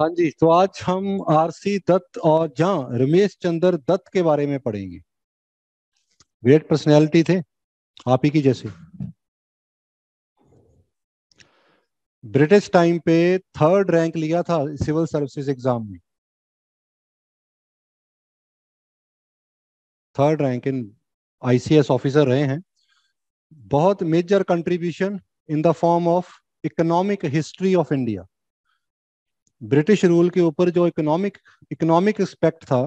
हाँ जी तो आज हम आरसी दत्त और जहाँ रमेश चंद्र दत्त के बारे में पढ़ेंगे ग्रेट पर्सनैलिटी थे आप ही की जैसे ब्रिटिश टाइम पे थर्ड रैंक लिया था सिविल सर्विसेज एग्जाम में third rank in ICS officer रहे हैं बहुत major contribution in the form of economic history of India British rule के ऊपर जो इकोनॉमिक इकोनॉमिक एस्पेक्ट था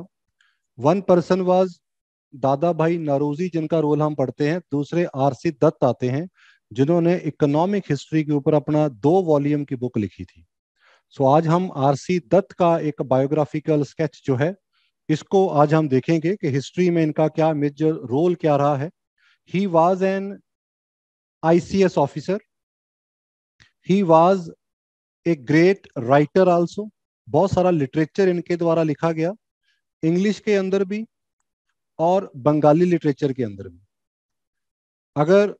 one person was Dadabhai Naoroji जिनका रोल हम पढ़ते हैं दूसरे आरसी दत्त आते हैं जिन्होंने इकोनॉमिक हिस्ट्री के ऊपर अपना दो वॉल्यूम की बुक लिखी थी सो आज हम आरसी दत्त का एक बायोग्राफिकल स्केच जो है इसको आज हम देखेंगे कि हिस्ट्री में इनका क्या मेजर रोल क्या रहा है he was an ICS officer he was a great writer also बहुत सारा लिटरेचर इनके द्वारा लिखा गया इंग्लिश के अंदर भी और बंगाली लिटरेचर के अंदर भी अगर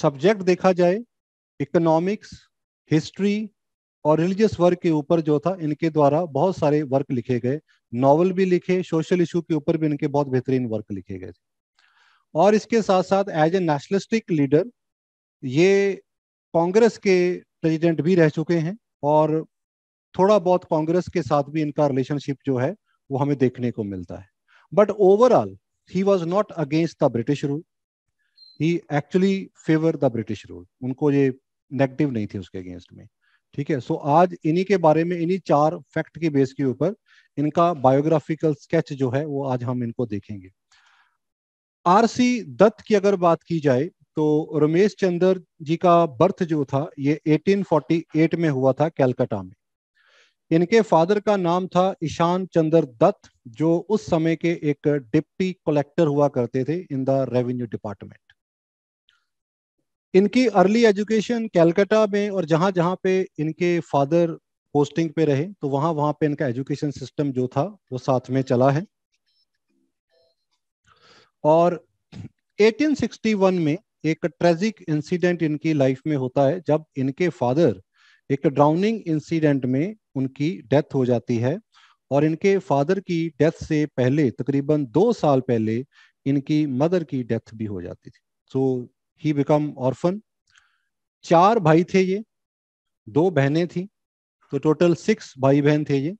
सब्जेक्ट देखा जाए इकोनॉमिक्स हिस्ट्री और रिलीजियस वर्क के ऊपर जो था इनके द्वारा बहुत सारे वर्क लिखे गए नॉवल भी लिखे सोशल इशू के ऊपर भी इनके बहुत बेहतरीन वर्क लिखे गए थे और इसके साथ साथ एज ए नेशनलिस्टिक लीडर ये कांग्रेस के प्रेसिडेंट भी रह चुके हैं और थोड़ा बहुत कांग्रेस के साथ भी इनका रिलेशनशिप जो है वो हमें देखने को मिलता है but overall he was not against the British rule he actually favour the British rule उनको ये नेगेटिव नहीं थे उसके अगेंस्ट में ठीक है सो आज इन्हीं के बारे में इन्हीं चार फैक्ट के बेस के ऊपर इनका बायोग्राफिकल स्केच जो है वो आज हम इनको देखेंगे आरसी दत्त की अगर बात की जाए तो रमेश चंद्र जी का बर्थ जो था ये 1848 में हुआ था कैलकाटा में इनके फादर का नाम था ईशान चंद्र दत्त जो उस समय के एक डिप्टी कलेक्टर हुआ करते थे इन द रेवेन्यू डिपार्टमेंट इनकी अर्ली एजुकेशन कैलकाटा में और जहां जहां पे इनके फादर पोस्टिंग पे रहे तो वहां वहां पे इनका एजुकेशन सिस्टम जो था वो साथ में चला है और 1861 में एक ट्रेजिक इंसिडेंट इनकी लाइफ में होता है जब इनके फादर एक ड्राउनिंग इंसिडेंट में उनकी डेथ हो जाती है और इनके फादर की डेथ से पहले तकरीबन दो साल पहले इनकी मदर की डेथ भी हो जाती थी सो ही बिकम ऑर्फन चार भाई थे ये दो बहनें थी तो टोटल सिक्स भाई बहन थे ये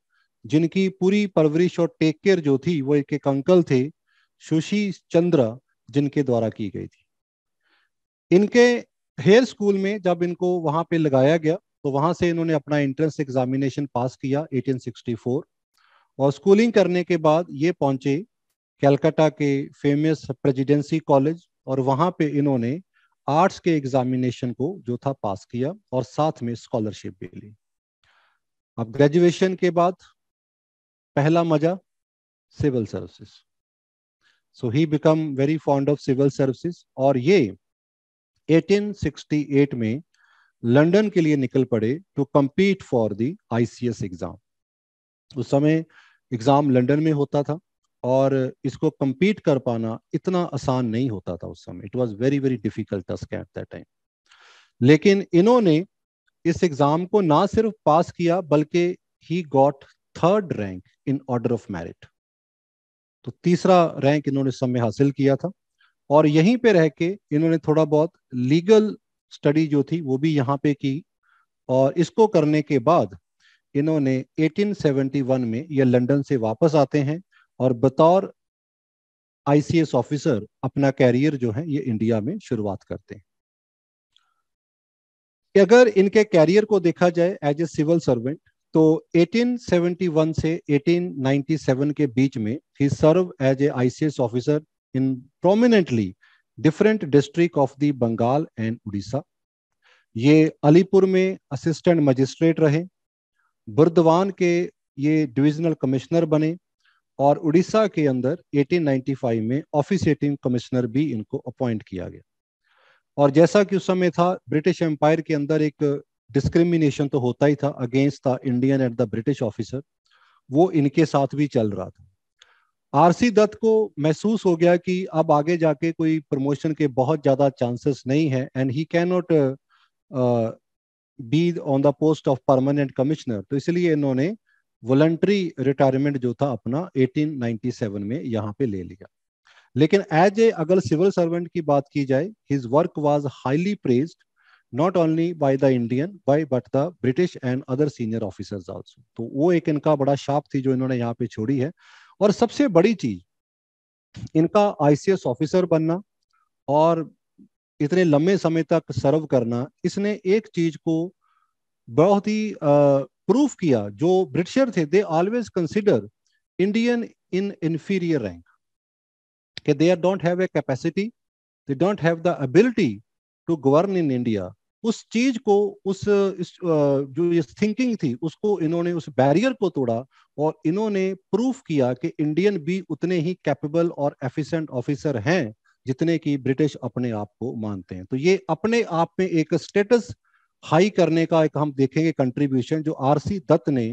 जिनकी पूरी परवरिश और टेक केयर जो थी वो एक एक अंकल थे सुशी चंद्र जिनके द्वारा की गई थी इनके हेयर स्कूल में जब इनको वहाँ पे लगाया गया तो वहाँ से इन्होंने अपना एंट्रेंस एग्जामिनेशन पास किया 1864 और स्कूलिंग करने के बाद ये पहुंचे कैलकाटा के फेमस प्रेजिडेंसी कॉलेज और वहाँ पे इन्होंने आर्ट्स के एग्जामिनेशन को जो था पास किया और साथ में स्कॉलरशिप भी ली अब ग्रेजुएशन के बाद पहला मजा civil services so he become very fond of civil services और ये 1868 में लंदन के लिए निकल पड़े to compete for the ICS exam उस समय एग्जाम लंदन में होता था और इसको कम्पीट कर पाना इतना आसान नहीं होता था उस समय it was very very difficult task at that time लेकिन इन्होंने इस एग्जाम को ना सिर्फ पास किया बल्कि he got third rank in order of merit तो तीसरा रैंक इन्होंने समय हासिल किया था और यहीं पे रह के इन्होंने थोड़ा बहुत लीगल स्टडी जो थी वो भी यहाँ पे की और इसको करने के बाद इन्होंने 1871 में ये लंदन से वापस आते हैं और बतौर आईसीएस ऑफिसर अपना कैरियर जो है ये इंडिया में शुरुआत करते हैं अगर इनके कैरियर को देखा जाए एज ए सिविल सर्वेंट तो 1871 से 1897 के बीच में he serve as a ICS officer in prominently different district of the Bengal and Orissa ये अलीपुर में असिस्टेंट मजिस्ट्रेट रहे बुर्दवान के ये डिविजनल कमिश्नर बने और उड़ीसा के अंदर 1895 में ऑफिसिएटिंग कमिश्नर भी इनको अपॉइंट किया गया और जैसा कि उस समय था ब्रिटिश एम्पायर के अंदर एक डिस्क्रिमिनेशन तो होता ही था against the Indian and the British officer वो इनके साथ भी चल रहा था आरसी दत्त को महसूस हो गया कि अब आगे जाके कोई प्रमोशन के बहुत ज्यादा चांसेस नहीं है and he can not be on the post of permanent commissioner तो इसलिए इन्होंने वॉलंटरी रिटायरमेंट जो था अपना 1897 में यहाँ पे ले लिया लेकिन एज ए अगर सिविल सर्वेंट की बात की जाए his work was highly praised not only by the Indian by but the British and other senior officers also तो वो एक इनका बड़ा शाप थी जो इन्होंने यहाँ पे छोड़ी है और सबसे बड़ी चीज इनका आईसीएस ऑफिसर बनना और इतने लंबे समय तक सर्व करना इसने एक चीज को बहुत ही प्रूफ किया जो ब्रिटिशर थे they always consider Indian in inferior rank कि they don't have a capacity they don't have the ability to govern in India उस चीज को उस, जो ये थिंकिंग थी उसको इन्होंने उस बैरियर को तोड़ा और इन्होंने प्रूफ किया कि इंडियन भी उतने ही कैपेबल और एफिशिएंट ऑफिसर हैं जितने की ब्रिटिश अपने आप को मानते हैं तो ये अपने आप में एक स्टेटस हाई करने का एक हम देखेंगे कंट्रीब्यूशन जो आरसी दत्त ने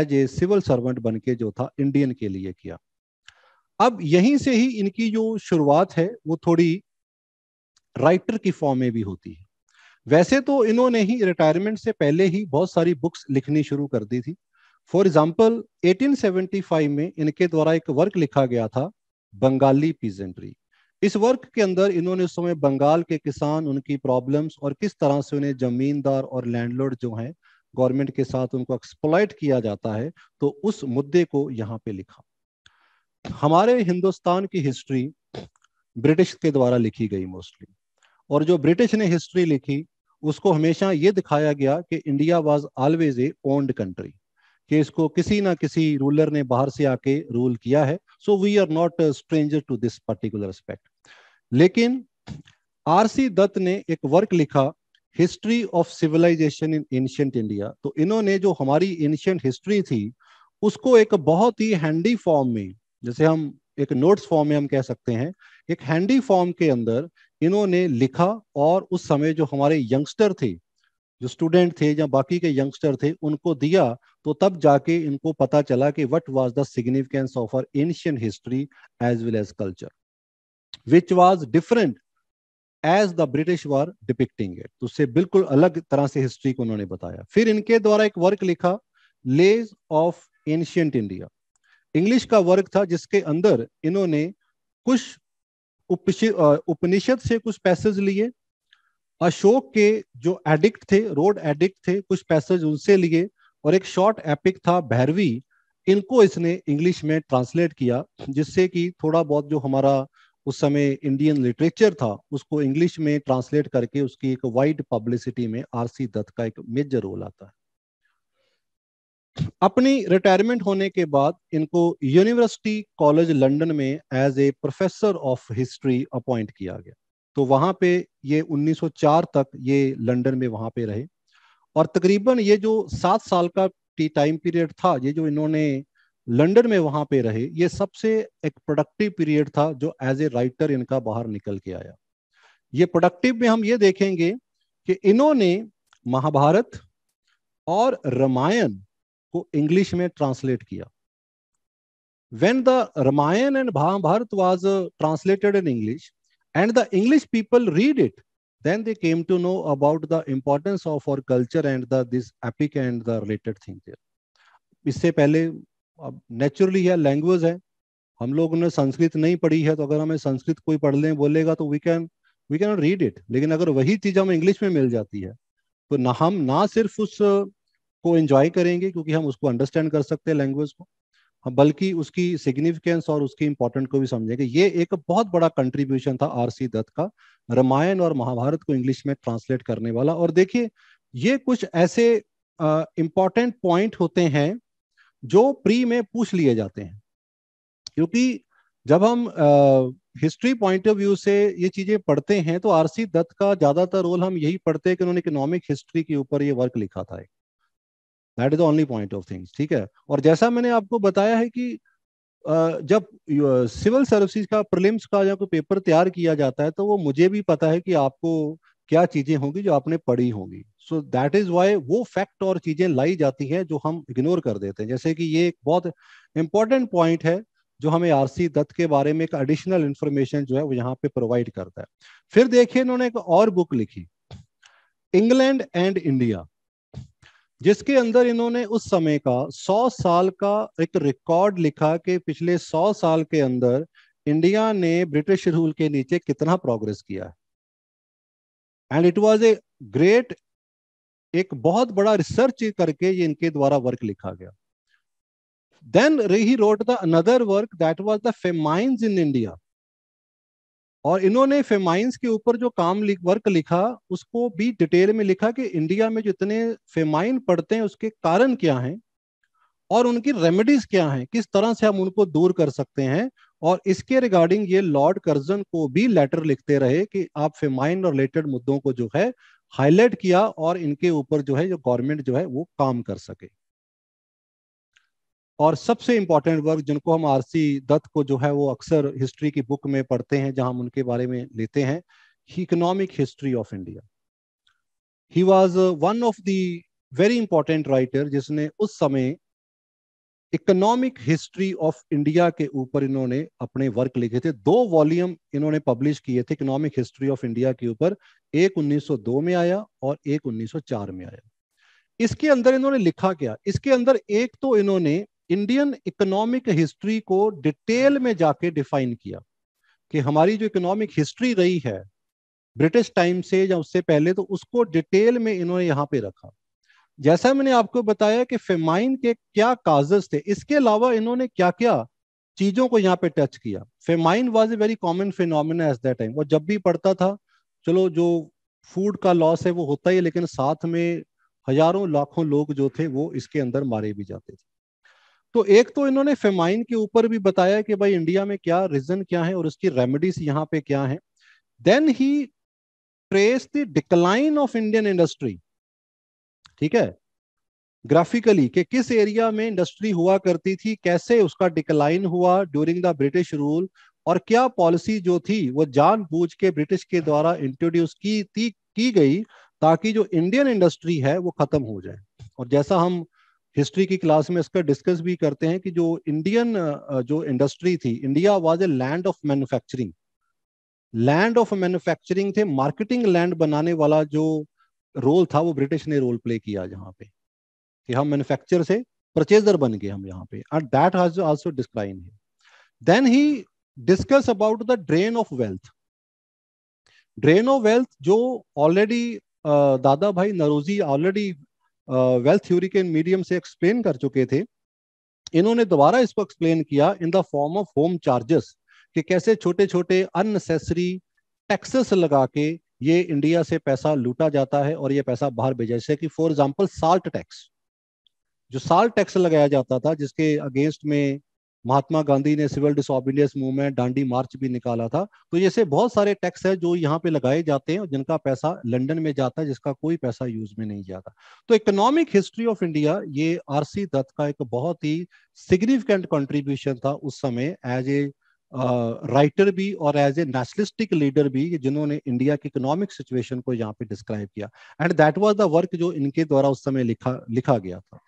एज ए सिविल सर्वेंट बन के जो था इंडियन के लिए किया अब यहीं से ही इनकी जो शुरुआत है वो थोड़ी राइटर की फॉर्म में भी होती है वैसे तो इन्होंने ही रिटायरमेंट से पहले ही बहुत सारी बुक्स लिखनी शुरू कर दी थी फॉर एग्जाम्पल 1875 में इनके द्वारा एक वर्क लिखा गया था बंगाली पीजेंट्री इस वर्क के अंदर इन्होंने उस समय बंगाल के किसान उनकी प्रॉब्लम्स और किस तरह से उन्हें जमींदार और लैंडलॉर्ड जो हैं गवर्नमेंट के साथ उनको एक्सप्लॉयट किया जाता है तो उस मुद्दे को यहाँ पे लिखा हमारे हिंदुस्तान की हिस्ट्री ब्रिटिश के द्वारा लिखी गई मोस्टली और जो ब्रिटिश ने हिस्ट्री लिखी उसको हमेशा ये दिखाया गया कि India was always a owned country कि इसको किसी ना किसी रूलर ने बाहर से आके रूल किया है so we are not stranger to this particular aspect लेकिन आरसी दत्त ने एक वर्क लिखा history of civilisation in ancient India तो इन्होंने जो हमारी एंशियंट हिस्ट्री थी उसको एक बहुत ही हैंडी फॉर्म में जैसे हम एक नोट्स फॉर्म में हम कह सकते हैं एक हैंडी फॉर्म के अंदर इन्होंने लिखा और उस समय जो हमारे यंगस्टर थे जो स्टूडेंट थे या बाकी के यंगस्टर थे उनको दिया तो तब जाके इनको पता चला कि what was the significance of our ancient history as well as culture which was different as the British were depicting it उससे बिल्कुल अलग तरह से हिस्ट्री को उन्होंने बताया फिर इनके द्वारा एक वर्क लिखा lays of ancient India English का वर्क था जिसके अंदर इन्होंने कुछ उपनिषद से कुछ पैसेज लिए अशोक के जो एडिक्ट थे रोड एडिक्ट थे कुछ पैसेज उनसे लिए और एक शॉर्ट एपिक था भैरवी इनको इसने इंग्लिश में ट्रांसलेट किया जिससे कि थोड़ा बहुत जो हमारा उस समय इंडियन लिटरेचर था उसको इंग्लिश में ट्रांसलेट करके उसकी एक वाइड पब्लिसिटी में आरसी दत्त का एक मेजर रोल आता है अपनी रिटायरमेंट होने के बाद इनको यूनिवर्सिटी कॉलेज लंदन में as a professor of history appoint किया गया तो वहां पे ये 1904 तक ये लंदन में वहां पे रहे और तकरीबन ये जो सात साल का टी टाइम पीरियड था ये जो इन्होंने लंदन में वहां पे रहे ये सबसे एक प्रोडक्टिव पीरियड था जो एज ए राइटर इनका बाहर निकल के आया ये प्रोडक्टिव में हम ये देखेंगे कि इन्होंने महाभारत और रामायण को इंग्लिश में ट्रांसलेट किया when the Ramayana and Mahabharata was translated in English and the English people read it then they came to know about the importance of our culture and the this epic and the related thing इससे पहले अब naturally है language है हम लोग ने संस्कृत नहीं पढ़ी है तो अगर हमें संस्कृत कोई पढ़ लें बोलेगा तो we can we can read it लेकिन अगर वही चीज हमें इंग्लिश में मिल जाती है तो ना हम ना सिर्फ उस उसको एंजॉय करेंगे क्योंकि हम उसको अंडरस्टैंड कर सकते हैं लैंग्वेज को हाँ, बल्कि उसकी सिग्निफिकेंस और उसकी इंपॉर्टेंट को भी समझेंगे ये एक बहुत बड़ा कंट्रीब्यूशन था सी दत्त का रामायण और महाभारत को इंग्लिश में ट्रांसलेट करने वाला और देखिए ये कुछ ऐसे इंपॉर्टेंट पॉइंट होते हैं जो प्री में पूछ लिए जाते हैं क्योंकि जब हम हिस्ट्री पॉइंट ऑफ व्यू से ये चीजें पढ़ते हैं तो आरसी दत्त का ज्यादातर रोल हम यही पढ़ते हैं कि उन्होंने इकोनॉमिक हिस्ट्री के ऊपर ये वर्क लिखा था एक that is only point of things ठीक है और जैसा मैंने आपको बताया है कि जब सिविल सर्विसेज का प्रिलिम्स का या कोई पेपर तैयार किया जाता है तो वो मुझे भी पता है कि आपको क्या चीजें होंगी जो आपने पढ़ी होंगी सो दैट इज वाई वो फैक्ट और चीजें लाई जाती हैं जो हम इग्नोर कर देते हैं जैसे कि ये एक बहुत इंपॉर्टेंट पॉइंट है जो हमें आरसी दत्त के बारे में एक एडिशनल इंफॉर्मेशन जो है वो यहाँ पे प्रोवाइड करता है फिर देखिए इन्होंने एक और बुक लिखी इंग्लैंड एंड इंडिया जिसके अंदर इन्होंने उस समय का सौ साल का एक रिकॉर्ड लिखा कि पिछले सौ साल के अंदर इंडिया ने ब्रिटिश रूल के नीचे कितना प्रोग्रेस किया है and it was a great एक बहुत बड़ा रिसर्च करके ये इनके द्वारा वर्क लिखा गया then he wrote the another work that was the famines in India और इन्होंने फेमाइंस के ऊपर जो काम लिख, वर्क लिखा उसको भी डिटेल में लिखा कि इंडिया में जितने फेमाइन पड़ते हैं उसके कारण क्या हैं और उनकी रेमेडीज क्या हैं किस तरह से हम उनको दूर कर सकते हैं और इसके रिगार्डिंग ये लॉर्ड कर्जन को भी लेटर लिखते रहे कि आप फेमाइन और रिलेटेड मुद्दों को जो है हाईलाइट किया और इनके ऊपर जो है जो गवर्नमेंट जो है वो काम कर सके और सबसे इम्पोर्टेंट वर्क जिनको हम आरसी दत्त को जो है वो अक्सर हिस्ट्री की बुक में पढ़ते हैं जहां हम उनके बारे में लेते हैं economic history of India he was one of the very important writer जिसने उस समय इकोनॉमिक हिस्ट्री ऑफ इंडिया के ऊपर इन्होंने अपने वर्क लिखे थे दो वॉल्यूम इन्होंने पब्लिश किए थे इकोनॉमिक हिस्ट्री ऑफ इंडिया के ऊपर एक 1902 में आया और एक 1904 में आया इसके अंदर इन्होंने लिखा क्या इसके अंदर एक तो इन्होंने इंडियन इकोनॉमिक हिस्ट्री को डिटेल में जाके डिफाइन किया कि हमारी जो इकोनॉमिक हिस्ट्री रही है ब्रिटिश टाइम से या उससे पहले तो उसको डिटेल में इन्होंने यहाँ पे रखा जैसा मैंने आपको बताया कि फेमाइन के क्या काजेस थे इसके अलावा इन्होंने क्या क्या चीजों को यहाँ पे टच किया famine was a very common phenomena at that time और जब भी पढ़ता था चलो जो फूड का लॉस है वो होता ही लेकिन साथ में हजारों लाखों लोग जो थे वो इसके अंदर मारे भी जाते थे तो एक तो इन्होंने फेमाइन के ऊपर भी बताया कि भाई इंडिया में क्या रीजन क्या है और उसकी रेमेडीज यहाँ पे क्या है then he trace the decline of Indian industry ठीक है ग्राफिकली कि किस एरिया में इंडस्ट्री हुआ करती थी कैसे उसका डिक्लाइन हुआ ड्यूरिंग द ब्रिटिश रूल और क्या पॉलिसी जो थी वो जानबूझ के ब्रिटिश के द्वारा इंट्रोड्यूस की थी की गई ताकि जो इंडियन इंडस्ट्री है वो खत्म हो जाए और जैसा हम हिस्ट्री की क्लास में इसका डिस्कस भी करते हैं कि जो इंडियन जो इंडस्ट्री थी India was a land of manufacturing land of manufacturing थे मार्केटिंग लैंड बनाने वाला जो रोल था वो ब्रिटिश ने रोल प्ले किया यहाँ पे कि हम मैन्युफैक्चर से परचेजर बन गए हम यहाँ पे and that has also describe then he discuss about the drain of wealth drain of wealth जो already Dadabhai Naoroji already wealth theory के मीडियम से एक्सप्लेन कर चुके थे इन्होंने दोबारा इसको एक्सप्लेन किया in the form of home charges कि कैसे छोटे छोटे अननेसेसरी टैक्सेस लगा के ये इंडिया से पैसा लूटा जाता है और ये पैसा बाहर भेजा जैसे कि फॉर एग्जाम्पल साल्ट टैक्स जो साल्ट टैक्स लगाया जाता था जिसके अगेंस्ट में महात्मा गांधी ने सिविल डिसऑबीडियंस मूवमेंट डांडी मार्च भी निकाला था तो ऐसे बहुत सारे टैक्स है जो यहाँ पे लगाए जाते हैं जिनका पैसा लंदन में जाता है जिसका कोई पैसा यूज में नहीं जाता तो इकोनॉमिक हिस्ट्री ऑफ इंडिया ये आरसी दत्त का एक बहुत ही सिग्निफिकेंट कंट्रीब्यूशन था उस समय एज ए राइटर भी और एज ए नेशनलिस्टिक लीडर भी जिन्होंने इंडिया की इकोनॉमिक सिचुएशन को यहाँ पे डिस्क्राइब किया and that was the work जो इनके द्वारा उस समय लिखा लिखा गया था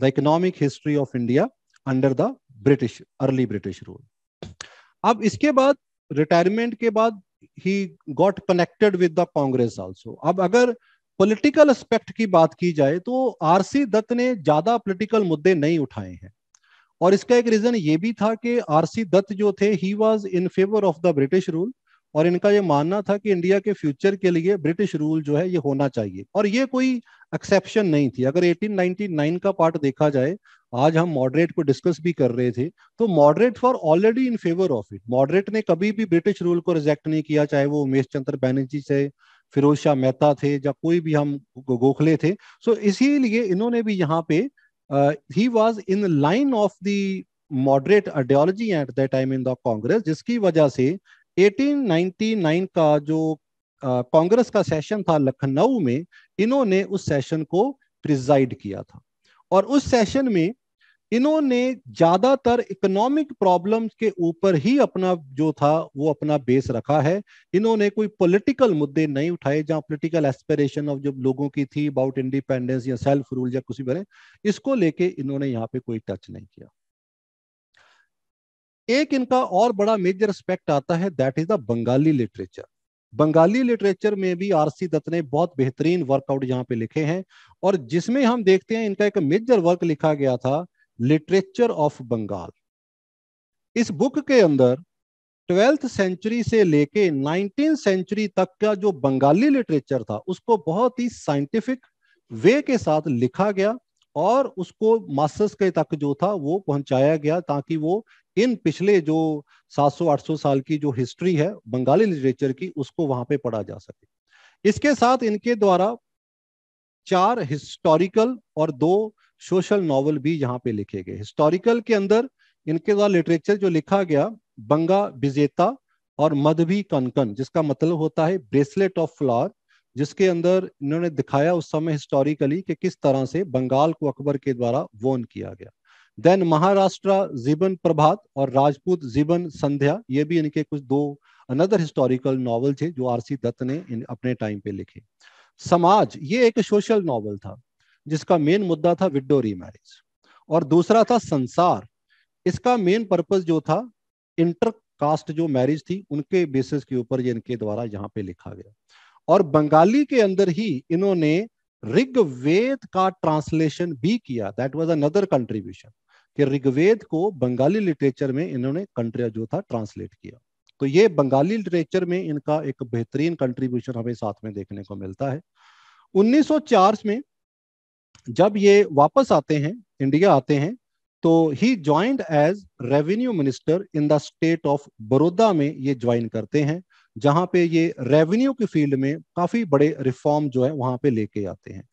the economic history of India under the British early British rule अब इसके बाद रिटायरमेंट के बाद he got connected with the Congress also अब अगर पॉलिटिकल एस्पेक्ट की बात की जाए तो आरसी दत्त ने ज्यादा पॉलिटिकल मुद्दे नहीं उठाए हैं और इसका एक रीजन ये भी था कि आरसी दत्त जो थे he was in favour of the British rule और इनका ये मानना था कि इंडिया के फ्यूचर के लिए ब्रिटिश रूल जो है ये होना चाहिए और ये कोई एक्सेप्शन नहीं थी अगर 1899 का पार्ट देखा जाए आज हम मॉडरेट को डिस्कस भी कर रहे थे तो moderate for already in favour of it moderate ने कभी भी ब्रिटिश रूल को रिजेक्ट नहीं किया चाहे वो उमेश चंद्र बैनर्जी से फिरोज शाह मेहता थे या कोई भी हम गोखले थे सो so, इसीलिए इन्होंने भी यहाँ पे he was in line of the moderate ideology at the time in the Congress जिसकी वजह से 1899 का जो कांग्रेस uh, का सेशन था लखनऊ में इन्होंने उस सेशन को प्रिजाइड किया था और उस सेशन में इन्होंने ज्यादातर इकोनॉमिक प्रॉब्लम्स के ऊपर ही अपना जो था वो अपना बेस रखा है इन्होंने कोई पॉलिटिकल मुद्दे नहीं उठाए जहां पॉलिटिकल एस्पिरेशन ऑफ जब लोगों की थी अबाउट इंडिपेंडेंस या सेल्फ रूल या कुछ भी इसको लेके इन्होंने यहाँ पे कोई टच नहीं किया एक इनका और बड़ा मेजर एस्पेक्ट आता है that is the Bengali literature Bengali literature में भी आरसी दत्त ने बहुत बेहतरीन वर्कआउट यहाँ पे लिखे हैं और जिसमें हम देखते हैं इनका एक मेजर वर्क लिखा गया था लिटरेचर ऑफ बंगाल इस बुक के अंदर ट्वेल्थ सेंचुरी से लेके नाइनटीन सेंचुरी तक का जो बंगाली लिटरेचर था उसको बहुत ही साइंटिफिक वे के साथ लिखा गया और उसको मास्टर्स के तक जो था वो पहुंचाया गया ताकि वो इन पिछले जो 700-800 साल की जो हिस्ट्री है बंगाली लिटरेचर की उसको वहां पे पढ़ा जा सके इसके साथ इनके द्वारा चार हिस्टोरिकल और दो सोशल नॉवल भी यहाँ पे लिखे गए हिस्टोरिकल के अंदर इनके द्वारा लिटरेचर जो लिखा गया बंगा विजेता और मधवी कनकन जिसका मतलब होता है ब्रेसलेट ऑफ फ्लावर जिसके अंदर इन्होंने दिखाया उस समय हिस्टोरिकली कि किस तरह से बंगाल को अकबर के द्वारा वोन किया गया देन महाराष्ट्र जीवन प्रभात और राजपूत जीवन संध्या ये भी इनके कुछ दो अनदर हिस्टोरिकल नॉवल थे जो आरसी दत्त ने इन अपने टाइम पे लिखे समाज ये एक सोशल नॉवल था जिसका मेन मुद्दा था विडो रीमैरिज और दूसरा था संसार इसका मेन पर्पज जो था इंटर कास्ट जो मैरिज थी उनके बेसिस के ऊपर ये इनके द्वारा यहाँ पे लिखा गया और बंगाली के अंदर ही इन्होंने ऋग्वेद का ट्रांसलेशन भी किया दैट वाज अनदर कंट्रीब्यूशन कि ऋग्वेद को बंगाली लिटरेचर में इन्होंने कंट्री जो था ट्रांसलेट किया तो ये बंगाली लिटरेचर में इनका एक बेहतरीन कंट्रीब्यूशन हमें साथ में देखने को मिलता है 1904 में जब ये वापस आते हैं इंडिया आते हैं तो he joint as revenue minister in the state of Baroda में ये ज्वाइन करते हैं जहां पे ये रेवेन्यू की फील्ड में काफी बड़े रिफॉर्म जो है वहां पे लेके आते हैं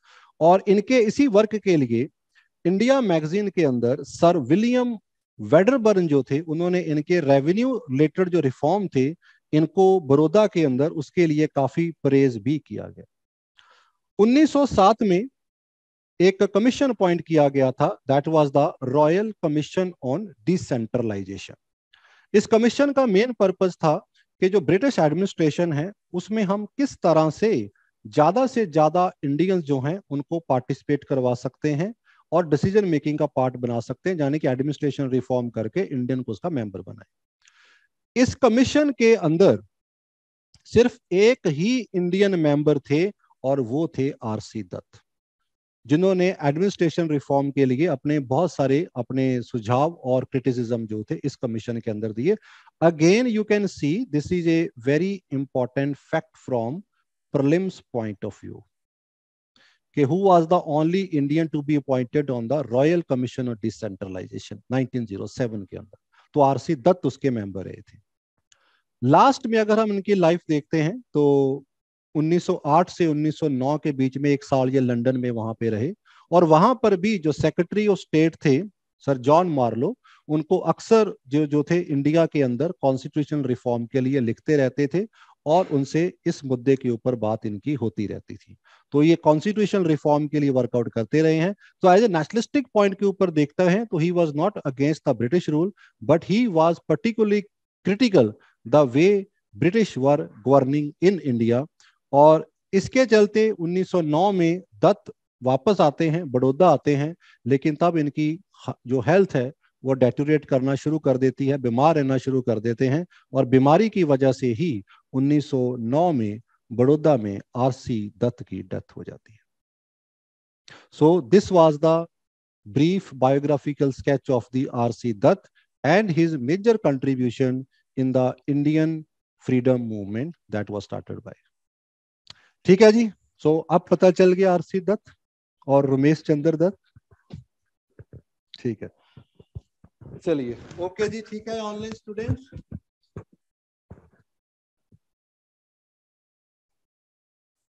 और इनके इसी वर्क के लिए इंडिया मैगजीन के अंदर सर विलियम वेडरबर्न जो थे उन्होंने इनके रेवेन्यू रिलेटेड जो रिफॉर्म थे इनको बड़ौदा के अंदर उसके लिए काफी प्रेज भी किया गया 1907 में एक कमीशन अपॉइंट किया गया था that was the royal commission on decentralisation इस कमीशन का मेन पर्पज था कि जो ब्रिटिश एडमिनिस्ट्रेशन है उसमें हम किस तरह से ज्यादा से ज्यादा इंडियंस जो हैं उनको पार्टिसिपेट करवा सकते हैं और डिसीजन मेकिंग का पार्ट बना सकते हैं यानी कि एडमिनिस्ट्रेशन रिफॉर्म करके इंडियन को उसका मेंबर बनाए इस कमीशन के अंदर सिर्फ एक ही इंडियन मेंबर थे और वो थे आरसी दत्त जिन्होंने एडमिनिस्ट्रेशन रिफॉर्म के लिए अपने बहुत सारे अपने सुझाव और क्रिटिसिज्म जो थे इस कमीशन के अंदर दिए again you can see this is a very important fact from prelims point of view okay who was the only Indian to be appointed on the royal commission of decentralisation 1907 के अंदर तो RC Dutt उसके member रहे थे last में अगर हम इनकी लाइफ देखते हैं तो 1908 से 1909 के बीच में एक साल ये लंदन में वहां पे रहे और वहां पर भी जो सेक्रेटरी ऑफ स्टेट थे सर जॉन मार्लो उनको अक्सर जो जो थे इंडिया के अंदर कॉन्स्टिट्यूशन रिफॉर्म के लिए लिखते रहते थे और उनसे इस मुद्दे के ऊपर बात इनकी होती रहती थी तो ये कॉन्स्टिट्यूशन रिफॉर्म के लिए वर्कआउट करते रहे हैं तो एज ए नेशनलिस्टिक पॉइंट के ऊपर देखते हैं तो he was not against the British rule but he was particularly critical the way British were governing in India और इसके चलते 1909 में दत्त वापस आते हैं बड़ौदा आते हैं लेकिन तब इनकी जो हेल्थ है वो डेटोरेट करना शुरू कर देती है बीमार रहना शुरू कर देते हैं और बीमारी की वजह से ही 1909 में बड़ौदा में आरसी दत्त की डेथ हो जाती है so this was the brief biographical sketch of the RC Dutt and his major contribution in the Indian freedom movement that was started by ठीक है जी सो so, अब पता चल गया आरसी दत्त और रमेश चंद्र दत्त ठीक है चलिए ओके जी ठीक है ऑनलाइन स्टूडेंट्स